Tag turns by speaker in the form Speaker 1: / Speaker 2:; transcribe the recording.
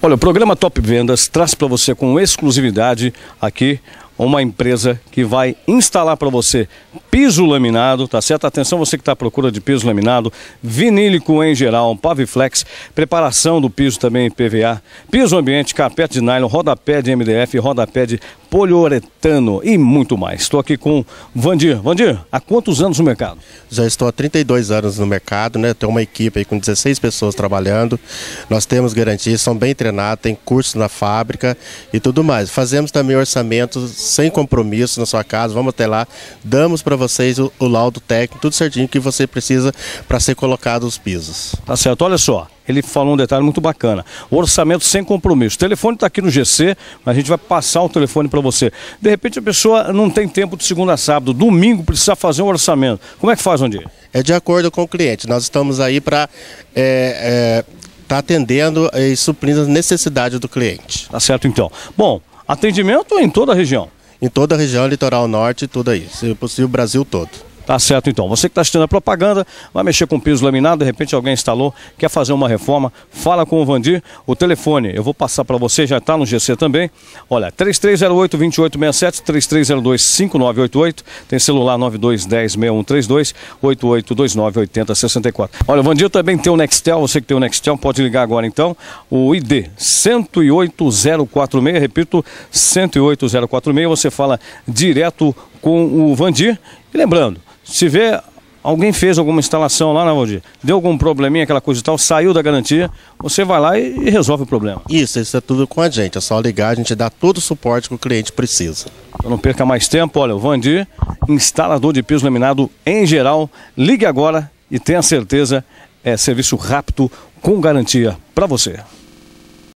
Speaker 1: Olha, o programa Top Vendas traz para você com exclusividade aqui uma empresa que vai instalar para você piso laminado, tá certo? Atenção você que está à procura de piso laminado, vinílico em geral, Paviflex, preparação do piso também em PVA, piso ambiente, carpete de nylon, rodapé de MDF, rodapé de poliuretano e muito mais. Estou aqui com Vandir. Vandir, há
Speaker 2: quantos anos no mercado? Já estou há 32 anos no mercado, né? Tenho uma equipe aí com 16 pessoas trabalhando. Nós temos garantias, são bem treinados, tem curso na fábrica e tudo mais. Fazemos também orçamentos sem compromisso na sua casa, vamos até lá, damos para vocês o, o, laudo técnico, tudo certinho que você precisa para ser colocado os pisos. Tá certo, olha só.
Speaker 1: Ele falou um detalhe muito bacana. O orçamento sem compromisso. O telefone está aqui no GC, mas a gente vai passar o telefone para você. De repente a pessoa não tem tempo de segunda a sábado, domingo precisa fazer um
Speaker 2: orçamento. Como é que faz, onde É de acordo com o cliente. Nós estamos aí para é, é está atendendo e suprindo as necessidades do cliente. Tá certo, então. Bom, atendimento em toda a região em toda a região litoral norte e tudo aí, se possível o Brasil todo.
Speaker 1: Tá certo então. Você que está assistindo a propaganda, vai mexer com piso laminado, de repente alguém instalou, quer fazer uma reforma, fala com o Vandir. O telefone eu vou passar para você, já está no GC também. Olha, 3308-2867, 3302-5988. Tem celular 9210-6132, 8829-8064. Olha, o Vandir também tem o Nextel, você que tem o Nextel, pode ligar agora então. O ID 108046, repito, 108046. Você fala direto com o Vandir. E lembrando, se vê alguém fez alguma instalação lá, né, Valdir? Deu algum probleminha, aquela coisa e tal, saiu da garantia, você vai lá e, e, resolve o problema. Isso, isso é tudo com a gente. É só ligar, a gente dá todo o suporte que o cliente precisa. Então não perca mais tempo, olha, o Vandir, instalador de piso laminado em geral, ligue agora e tenha certeza, é serviço rápido com garantia para você.